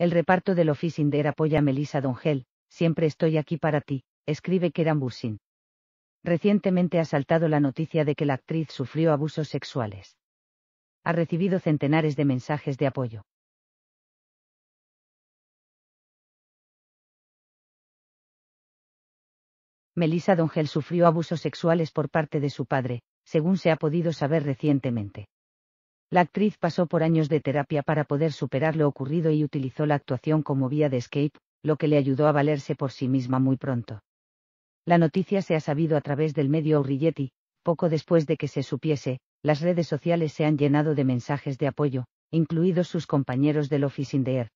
El reparto del Officinder apoya a Melissa Dongel, siempre estoy aquí para ti, escribe Keran Recientemente ha saltado la noticia de que la actriz sufrió abusos sexuales. Ha recibido centenares de mensajes de apoyo. Melissa Dongel sufrió abusos sexuales por parte de su padre, según se ha podido saber recientemente. La actriz pasó por años de terapia para poder superar lo ocurrido y utilizó la actuación como vía de escape, lo que le ayudó a valerse por sí misma muy pronto. La noticia se ha sabido a través del medio Aurilletti, poco después de que se supiese, las redes sociales se han llenado de mensajes de apoyo, incluidos sus compañeros del Office in Air,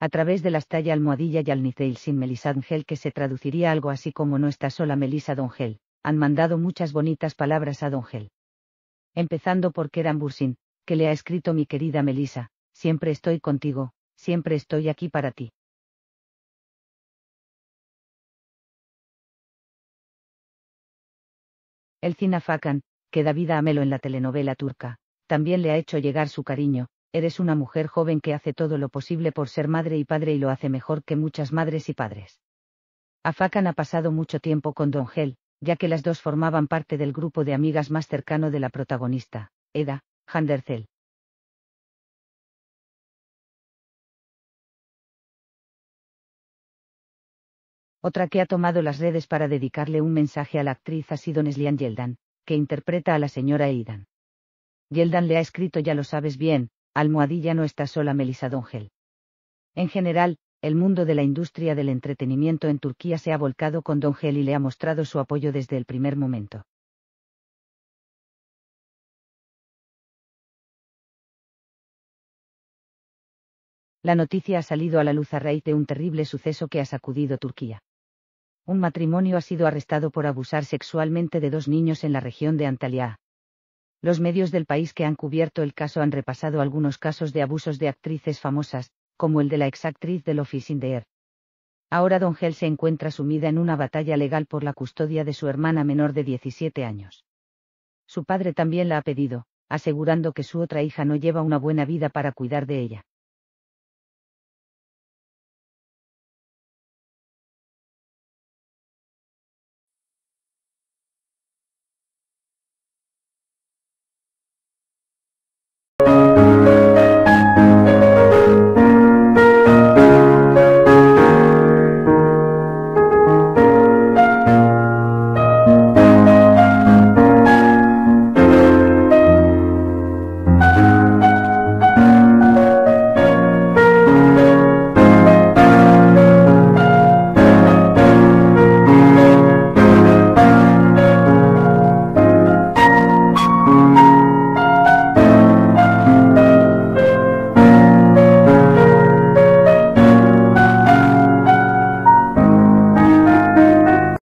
a través de las talla almohadilla y alniceil sin melisangel que se traduciría algo así como no está sola Melisa Dongel, han mandado muchas bonitas palabras a Dongel. Empezando por Keran Bursin, que le ha escrito mi querida Melisa, siempre estoy contigo, siempre estoy aquí para ti. El Cinafakan, que da vida a Melo en la telenovela turca, también le ha hecho llegar su cariño, eres una mujer joven que hace todo lo posible por ser madre y padre y lo hace mejor que muchas madres y padres. Afakan ha pasado mucho tiempo con Don Gel, ya que las dos formaban parte del grupo de amigas más cercano de la protagonista, Eda, Handercel. Otra que ha tomado las redes para dedicarle un mensaje a la actriz ha sido Neslian Yeldan, que interpreta a la señora Eidan. Yeldan le ha escrito Ya lo sabes bien, Almohadilla no está sola Melisa Dongel. En general, el mundo de la industria del entretenimiento en Turquía se ha volcado con Dongel y le ha mostrado su apoyo desde el primer momento. La noticia ha salido a la luz a raíz de un terrible suceso que ha sacudido Turquía. Un matrimonio ha sido arrestado por abusar sexualmente de dos niños en la región de Antalya, los medios del país que han cubierto el caso han repasado algunos casos de abusos de actrices famosas, como el de la exactriz del Office in the Air. Ahora Don gel se encuentra sumida en una batalla legal por la custodia de su hermana menor de 17 años. Su padre también la ha pedido, asegurando que su otra hija no lleva una buena vida para cuidar de ella.